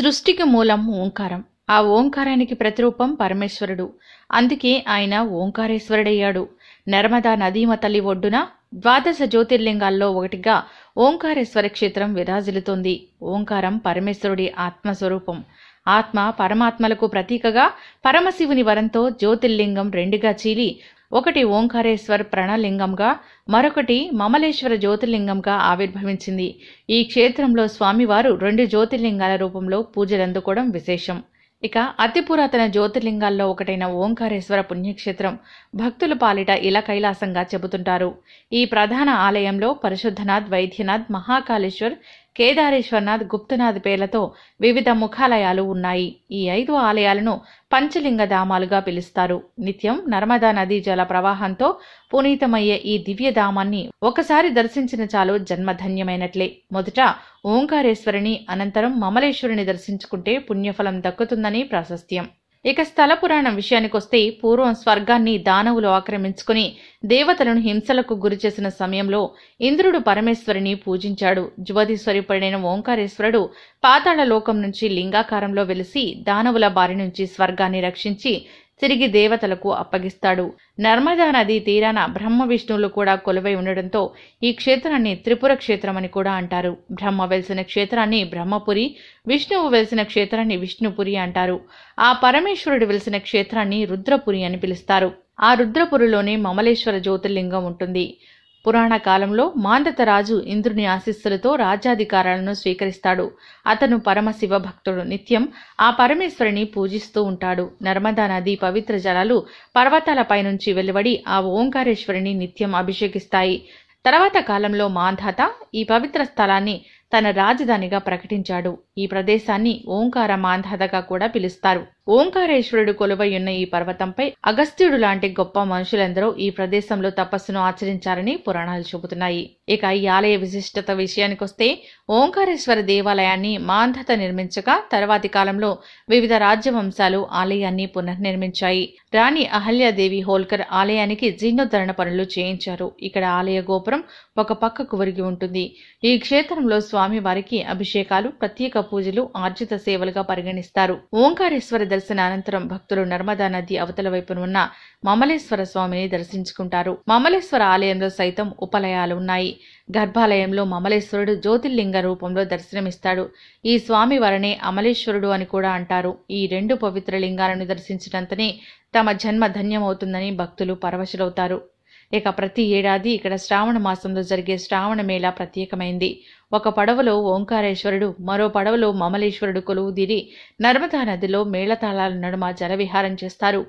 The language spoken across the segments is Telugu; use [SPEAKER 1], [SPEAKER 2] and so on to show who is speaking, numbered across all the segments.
[SPEAKER 1] సృష్టికి మూలం ఓంకారం ఆ ఓంకారానికి ప్రతిరూపం పరమేశ్వరుడు అందుకే ఆయన ఓంకారేశ్వరుడయ్యాడు నర్మదా నదీమ తల్లి ఒడ్డున ద్వాదశ జ్యోతిర్లింగాల్లో ఒకటిగా ఓంకారేశ్వర క్షేత్రం విరాజిల్లుతోంది ఓంకారం పరమేశ్వరుడి ఆత్మస్వరూపం ఆత్మ పరమాత్మలకు ప్రతీకగా పరమశివుని వరంతో జ్యోతిర్లింగం రెండుగా చీలి ఒకటి ఓంకారేశ్వర్ ప్రణలింగంగా మరొకటి మమలేశ్వర జ్యోతిర్లింగంగా ఆవిర్భవించింది ఈ క్షేత్రంలో స్వామివారు రెండు జ్యోతిర్లింగాల రూపంలో పూజలందుకోవడం విశేషం ఇక అతి పురాతన జ్యోతిర్లింగాల్లో ఒకటైన ఓంకారేశ్వర పుణ్యక్షేత్రం భక్తుల పాలిట ఇలా కైలాసంగా చెబుతుంటారు ఈ ప్రధాన ఆలయంలో పరిశుద్ధనాథ్ వైద్యనాథ్ మహాకాళేశ్వర్ కేదారేశ్వరనాథ్ గుప్తనాథ్ పేర్లతో వివిధ ముఖాలయాలు ఉన్నాయి ఈ ఐదు ఆలయాలను పంచలింగ ధామాలుగా పిలుస్తారు నిత్యం నర్మదా నదీ జల ప్రవాహంతో పునీతమయ్యే ఈ దివ్యధామాన్ని ఒకసారి దర్శించిన చాలు జన్మధన్యమైనట్లే మొదట ఓంకారేశ్వరిని అనంతరం మమలేశ్వరిని దర్శించుకుంటే పుణ్యఫలం దక్కుతుందని ప్రాశస్త్యం ఇక స్థల పురాణం విషయానికొస్తే పూర్వం స్వర్గాన్ని దానవులు ఆక్రమించుకుని దేవతలను హింసలకు గురిచేసిన సమయంలో ఇంద్రుడు పరమేశ్వరిని పూజించాడు పడిన ఓంకారేశ్వరుడు పాతాళలోకం నుంచి లింగాకారంలో వెలిసి దానవుల బారి నుంచి స్వర్గాన్ని రక్షించి తిరిగి దేవతలకు అప్పగిస్తాడు నర్మదా నది తీరాన బ్రహ్మ విష్ణువులు కూడా కొలువై ఉండడంతో ఈ క్షేత్రాన్ని త్రిపుర క్షేత్రం అని కూడా అంటారు బ్రహ్మ వెలిసిన క్షేత్రాన్ని బ్రహ్మపురి విష్ణువు వెలిసిన క్షేత్రాన్ని విష్ణుపురి అంటారు ఆ పరమేశ్వరుడు వెలిసిన క్షేత్రాన్ని రుద్రపురి అని పిలుస్తారు ఆ రుద్రపురిలోనే మమలేశ్వర జ్యోతిర్లింగం ఉంటుంది పురాణ కాలంలో మాండత రాజు ఇంద్రుని ఆశీస్సులతో రాజ్యాధికారాలను స్వీకరిస్తాడు అతను పరమశివ భక్తుడు నిత్యం ఆ పరమేశ్వరిని పూజిస్తూ ఉంటాడు నర్మదా నది పవిత్ర జలాలు పర్వతాలపై నుంచి వెలువడి ఆ ఓంకారేశ్వరిని నిత్యం అభిషేకిస్తాయి తర్వాత కాలంలో మాంధాత ఈ పవిత్ర స్థలాన్ని తన రాజధానిగా ప్రకటించాడు ఈ ప్రదేశాన్ని ఓంకార మాంధాతగా కూడా పిలుస్తారు ఓంకారేశ్వరుడు కొలువయ్యున్న ఈ పర్వతంపై అగస్త్యుడు లాంటి గొప్ప మనుషులందరూ ఈ ప్రదేశంలో తపస్సును ఆచరించారని పురాణాలు చెబుతున్నాయి ఇక ఈ ఆలయ విశిష్టత విషయానికొస్తే ఓంకారేశ్వర దేవాలయాన్ని మాంధత నిర్మించగా తర్వాతి కాలంలో వివిధ రాజ్యవంశాలు ఆలయాన్ని పునర్నిర్మించాయి రాణి అహల్యాదేవి హోల్కర్ ఆలయానికి జీర్ణోద్ధరణ పనులు చేయించారు ఇక్కడ ఆలయ గోపురం ఒక పక్కకు ఒరిగి ఉంటుంది ఈ క్షేత్రంలో స్వామివారికి అభిషేకాలు ప్రత్యేక పూజలు ఆర్జిత సేవలుగా పరిగణిస్తారు ఓంకారేశ్వర దర్శన అనంతరం భక్తులు నర్మదా నది అవతల వైపున ఉన్న మమలేశ్వర స్వామిని దర్శించుకుంటారు మమలేశ్వర ఆలయంలో సైతం ఉపలయాలు ఉన్నాయి గర్భాలయంలో మమలేశ్వరుడు జ్యోతిర్లింగ రూపంలో దర్శనమిస్తాడు ఈ స్వామి వరనే అమలేశ్వరుడు అని కూడా అంటారు ఈ రెండు పవిత్ర లింగాలను దర్శించినంతనే తమ జన్మ ధన్యమవుతుందని భక్తులు పరవశులవుతారు ఇక ప్రతి ఏడాది ఇక్కడ శ్రావణ మాసంలో జరిగే శ్రావణ మేళ ప్రత్యేకమైంది ఒక పడవలో ఓంకారేశ్వరుడు మరో పడవలో మమలేశ్వరుడు కొలువుదీరి నర్మదా నదిలో మేళతాళాల నడుమ జలవిహారం చేస్తారు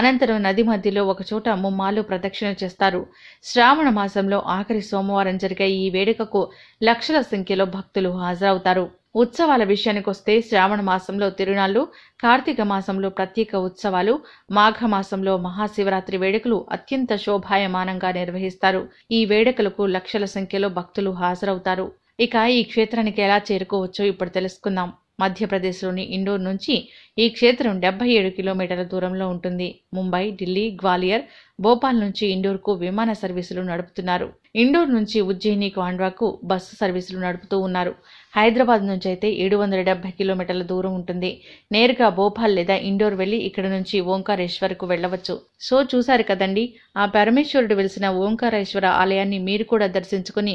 [SPEAKER 1] అనంతరం నది మధ్యలో ఒకచోట ముమ్మాలు ప్రదక్షిణ చేస్తారు శ్రావణ మాసంలో ఆఖరి సోమవారం జరిగే ఈ వేడుకకు లక్షల సంఖ్యలో భక్తులు హాజరవుతారు ఉత్సవాల విషయానికి వస్తే శ్రావణ మాసంలో తిరునాళ్ళు కార్తీక మాసంలో ప్రత్యేక ఉత్సవాలు మాఘ మాసంలో మహాశివరాత్రి వేడుకలు అత్యంత శోభాయమానంగా నిర్వహిస్తారు ఈ వేడుకలకు లక్షల సంఖ్యలో భక్తులు హాజరవుతారు ఇక ఈ క్షేత్రానికి ఎలా చేరుకోవచ్చో ఇప్పుడు తెలుసుకుందాం మధ్యప్రదేశ్లోని ఇండోర్ నుంచి ఈ క్షేత్రం డెబ్బై ఏడు కిలోమీటర్ల దూరంలో ఉంటుంది ముంబై ఢిల్లీ గ్వాలియర్ భోపాల్ నుంచి ఇండోర్కు విమాన సర్వీసులు నడుపుతున్నారు ఇండోర్ నుంచి ఉజ్జయిని కాండ్వాకు బస్సు సర్వీసులు నడుపుతూ ఉన్నారు హైదరాబాద్ నుంచి అయితే ఏడు వందల డెబ్బై కిలోమీటర్ల దూరం ఉంటుంది నేరుగా భోపాల్ లేదా ఇండోర్ వెళ్ళి ఇక్కడ నుంచి ఓంకారేశ్వర్కు వెళ్ళవచ్చు సో చూశారు కదండి ఆ పరమేశ్వరుడు వెలిసిన ఓంకారేశ్వర ఆలయాన్ని మీరు కూడా దర్శించుకుని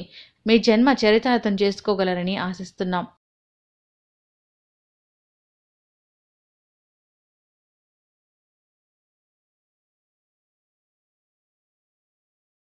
[SPEAKER 1] మీ జన్మ చరితార్థం చేసుకోగలరని ఆశిస్తున్నాం